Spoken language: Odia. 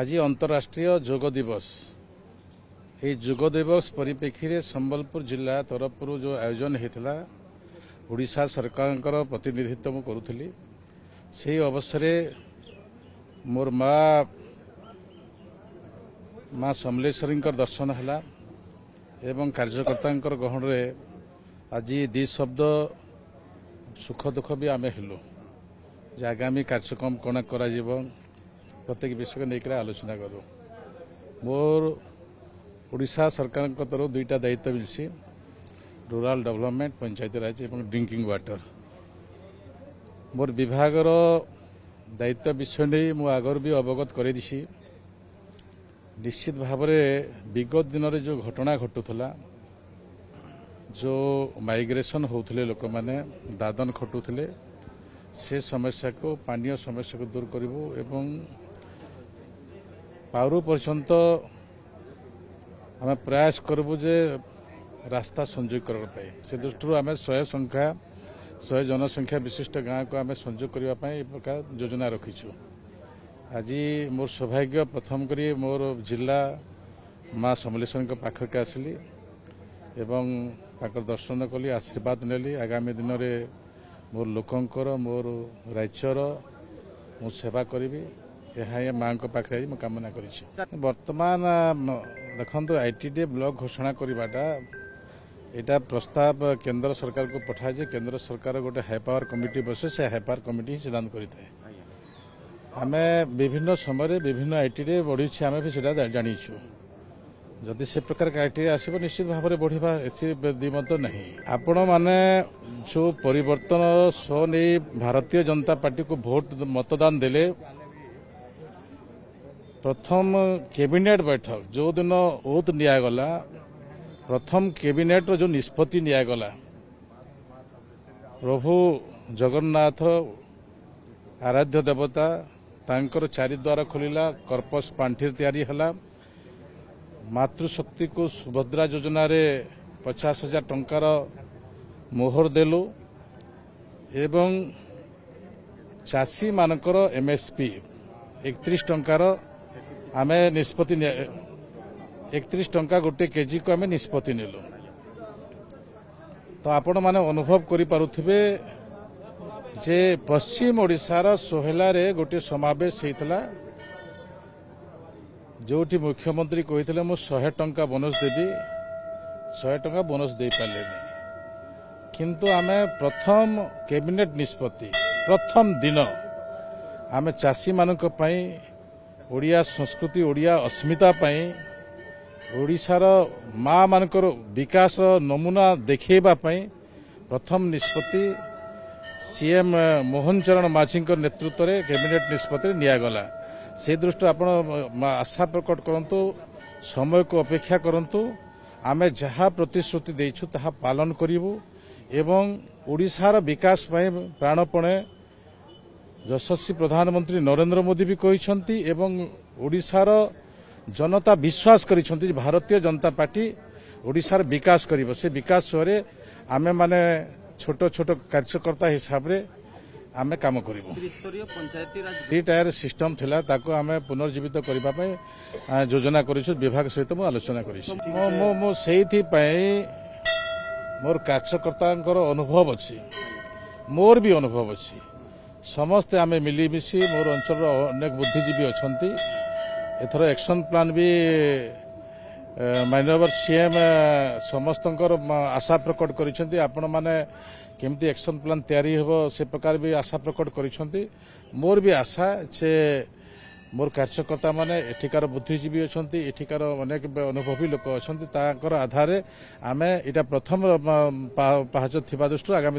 ଆଜି ଅନ୍ତରାଷ୍ଟ୍ରୀୟ ଯୋଗ ଦିବସ ଏହି ଯୋଗ ଦିବସ ପରିପ୍ରେକ୍ଷୀରେ ସମ୍ବଲପୁର ଜିଲ୍ଲା ତରଫରୁ ଯେଉଁ ଆୟୋଜନ ହୋଇଥିଲା ଓଡ଼ିଶା ସରକାରଙ୍କର ପ୍ରତିନିଧିତ୍ୱ ମୁଁ କରୁଥିଲି ସେହି ଅବସରରେ ମୋର ମା ମା ସମଲେଶ୍ୱରୀଙ୍କର ଦର୍ଶନ ହେଲା ଏବଂ କାର୍ଯ୍ୟକର୍ତ୍ତାଙ୍କର ଗହଣରେ ଆଜି ଦୁଇ ଶବ୍ଦ ସୁଖ ଦୁଃଖ ବି ଆମେ ହେଲୁ ଯେ ଆଗାମୀ କାର୍ଯ୍ୟକ୍ରମ କ'ଣ କରାଯିବ ପ୍ରତ୍ୟେକ ବିଷୟକୁ ନେଇକରି ଆଲୋଚନା କରୁ ମୋର ଓଡ଼ିଶା ସରକାରଙ୍କ ତରଫରୁ ଦୁଇଟା ଦାୟିତ୍ୱ ମିଳିଛି ରୁରାଲ ଡେଭଲପମେଣ୍ଟ ପଞ୍ଚାୟତିରାଜ ଏବଂ ଡ୍ରିଙ୍କିଂ ୱାଟର ମୋର ବିଭାଗର ଦାୟିତ୍ୱ ବିଷୟ ନେଇ ମୁଁ ଆଗରୁ ବି ଅବଗତ କରାଇଦେଇଛି ନିଶ୍ଚିତ ଭାବରେ ବିଗତ ଦିନରେ ଯେଉଁ ଘଟଣା ଘଟୁଥିଲା ଯେଉଁ ମାଇଗ୍ରେସନ ହେଉଥିଲେ ଲୋକମାନେ ଦାଦନ ଖଟୁଥିଲେ ସେ ସମସ୍ୟାକୁ ପାନୀୟ ସମସ୍ୟାକୁ ଦୂର କରିବୁ ଏବଂ ପାରୁ ପର୍ଯ୍ୟନ୍ତ ଆମେ ପ୍ରୟାସ କରିବୁ ଯେ ରାସ୍ତା ସଂଯୋଗ କରିବା ପାଇଁ ସେ ଦୃଷ୍ଟିରୁ ଆମେ ଶହେ ସଂଖ୍ୟା ଶହେ ଜନସଂଖ୍ୟା ବିଶିଷ୍ଟ ଗାଁକୁ ଆମେ ସଂଯୋଗ କରିବା ପାଇଁ ଏ ପ୍ରକାର ଯୋଜନା ରଖିଛୁ ଆଜି ମୋର ସୌଭାଗ୍ୟ ପ୍ରଥମ କରି ମୋର ଜିଲ୍ଲା ମା ସମଲେଶ୍ୱରୀଙ୍କ ପାଖକୁ ଆସିଲି ଏବଂ ତାଙ୍କର ଦର୍ଶନ କଲି ଆଶୀର୍ବାଦ ନେଲି ଆଗାମୀ ଦିନରେ ମୋର ଲୋକଙ୍କର ମୋର ରାଜ୍ୟର ମୁଁ ସେବା କରିବି ଏହା ହିଁ ମାଆଙ୍କ ପାଖରେ ମୁଁ କାମନା କରିଛି ବର୍ତ୍ତମାନ ଦେଖନ୍ତୁ ଆଇଟିଡି ବ୍ଲକ ଘୋଷଣା କରିବାଟା ଏଇଟା ପ୍ରସ୍ତାବ କେନ୍ଦ୍ର ସରକାରକୁ ପଠାଯାଏ କେନ୍ଦ୍ର ସରକାର ଗୋଟେ ହାଇପାୱାର କମିଟି ବସେ ସେ ହାଇପାୱାର କମିଟି ହିଁ ସିଦ୍ଧାନ୍ତ କରିଥାଏ ଆମେ ବିଭିନ୍ନ ସମୟରେ ବିଭିନ୍ନ ଆଇଟିରେ ବଢ଼ିଛି ଆମେ ବି ସେଇଟା ଜାଣିଛୁ ଯଦି ସେ ପ୍ରକାର ଆଇଟିରେ ଆସିବ ନିଶ୍ଚିତ ଭାବରେ ବଢ଼ିବା ଏଥିରେ ଦ୍ୱିମତ ନାହିଁ ଆପଣମାନେ ଯେଉଁ ପରିବର୍ତ୍ତନ ସୋ ନେଇ ଭାରତୀୟ ଜନତା ପାର୍ଟିକୁ ଭୋଟ ମତଦାନ ଦେଲେ ପ୍ରଥମ କ୍ୟାବିନେଟ୍ ବୈଠକ ଯେଉଁଦିନ ଓଥ୍ ନିଆଗଲା ପ୍ରଥମ କ୍ୟାବିନେଟ୍ର ଯେଉଁ ନିଷ୍ପତ୍ତି ନିଆଗଲା ପ୍ରଭୁ ଜଗନ୍ନାଥ ଆରାଧ୍ୟ ଦେବତା ତାଙ୍କର ଚାରିଦ୍ୱାର ଖୋଲିଲା କର୍ପସ ପାଣ୍ଠିରେ ତିଆରି ହେଲା ମାତୃଶକ୍ତିକୁ ସୁଭଦ୍ରା ଯୋଜନାରେ ପଚାଶ ହଜାର ଟଙ୍କାର ମୋହର ଦେଲୁ ଏବଂ ଚାଷୀମାନଙ୍କର ଏମ୍ଏସ୍ପି ଏକତିରିଶ ଟଙ୍କାର ଆମେ ନିଷ୍ପତ୍ତି ଏକତିରିଶ ଟଙ୍କା ଗୋଟିଏ କେଜିକୁ ଆମେ ନିଷ୍ପତ୍ତି ନେଲୁ ତ ଆପଣମାନେ ଅନୁଭବ କରିପାରୁଥିବେ ଯେ ପଶ୍ଚିମ ଓଡ଼ିଶାର ସୋହେଲାରେ ଗୋଟିଏ ସମାବେଶ ହେଇଥିଲା ଯେଉଁଠି ମୁଖ୍ୟମନ୍ତ୍ରୀ କହିଥିଲେ ମୁଁ ଶହେ ଟଙ୍କା ବୋନସ୍ ଦେବି ଶହେ ଟଙ୍କା ବୋନସ୍ ଦେଇପାରିଲେନି କିନ୍ତୁ ଆମେ ପ୍ରଥମ କ୍ୟାବିନେଟ୍ ନିଷ୍ପତ୍ତି ପ୍ରଥମ ଦିନ ଆମେ ଚାଷୀମାନଙ୍କ ପାଇଁ ଓଡ଼ିଆ ସଂସ୍କୃତି ଓଡ଼ିଆ ଅସ୍ମିତା ପାଇଁ ଓଡ଼ିଶାର ମା ମାନଙ୍କର ବିକାଶର ନମୁନା ଦେଖେଇବା ପାଇଁ ପ୍ରଥମ ନିଷ୍ପତ୍ତି ସିଏମ୍ ମୋହନ ଚରଣ ମାଝୀଙ୍କ ନେତୃତ୍ୱରେ କ୍ୟାବିନେଟ୍ ନିଷ୍ପତ୍ତିରେ ନିଆଗଲା ସେ ଦୃଷ୍ଟିରୁ ଆପଣ ଆଶା ପ୍ରକଟ କରନ୍ତୁ ସମୟକୁ ଅପେକ୍ଷା କରନ୍ତୁ ଆମେ ଯାହା ପ୍ରତିଶ୍ରୁତି ଦେଇଛୁ ତାହା ପାଳନ କରିବୁ ଏବଂ ଓଡ଼ିଶାର ବିକାଶ ପାଇଁ ପ୍ରାଣପଣେ ଯଶସ୍ୱୀ ପ୍ରଧାନମନ୍ତ୍ରୀ ନରେନ୍ଦ୍ର ମୋଦି ବି କହିଛନ୍ତି ଏବଂ ଓଡ଼ିଶାର ଜନତା ବିଶ୍ୱାସ କରିଛନ୍ତି ଯେ ଭାରତୀୟ ଜନତା ପାର୍ଟି ଓଡ଼ିଶାର ବିକାଶ କରିବ ସେ ବିକାଶ ସହରେ ଆମେମାନେ ଛୋଟ ଛୋଟ କାର୍ଯ୍ୟକର୍ତ୍ତା ହିସାବରେ ଆମେ କାମ କରିବୁ ଦୁଇଟାୟାର ସିଷ୍ଟମ ଥିଲା ତାକୁ ଆମେ ପୁନର୍ଜୀବିତ କରିବା ପାଇଁ ଯୋଜନା କରିଛୁ ବିଭାଗ ସହିତ ମୁଁ ଆଲୋଚନା କରିଛି ମୁଁ ମୁଁ ସେଇଥିପାଇଁ ମୋର କାର୍ଯ୍ୟକର୍ତ୍ତାଙ୍କର ଅନୁଭବ ଅଛି ମୋର ବି ଅନୁଭବ ଅଛି ସମସ୍ତେ ଆମେ ମିଳିମିଶି ମୋର ଅଞ୍ଚଳର ଅନେକ ବୁଦ୍ଧିଜୀବୀ ଅଛନ୍ତି ଏଥର ଆକ୍ସନ୍ ପ୍ଲାନ୍ ବି ମାନ୍ୟବର ସିଏମ୍ ସମସ୍ତଙ୍କର ଆଶା ପ୍ରକଟ କରିଛନ୍ତି ଆପଣମାନେ କେମିତି ଆକ୍ସନ୍ ପ୍ଲାନ୍ ତିଆରି ହେବ ସେ ପ୍ରକାର ବି ଆଶା ପ୍ରକଟ କରିଛନ୍ତି ମୋର ବି ଆଶା ସେ ମୋର କାର୍ଯ୍ୟକର୍ତ୍ତାମାନେ ଏଠିକାର ବୁଦ୍ଧିଜୀବୀ ଅଛନ୍ତି ଏଠିକାର ଅନେକ ଅନୁଭବୀ ଲୋକ ଅଛନ୍ତି ତାଙ୍କର ଆଧାରରେ ଆମେ ଏଇଟା ପ୍ରଥମ ପାହାଚ ଥିବା ଦୃଷ୍ଟିରୁ ଆଗାମୀ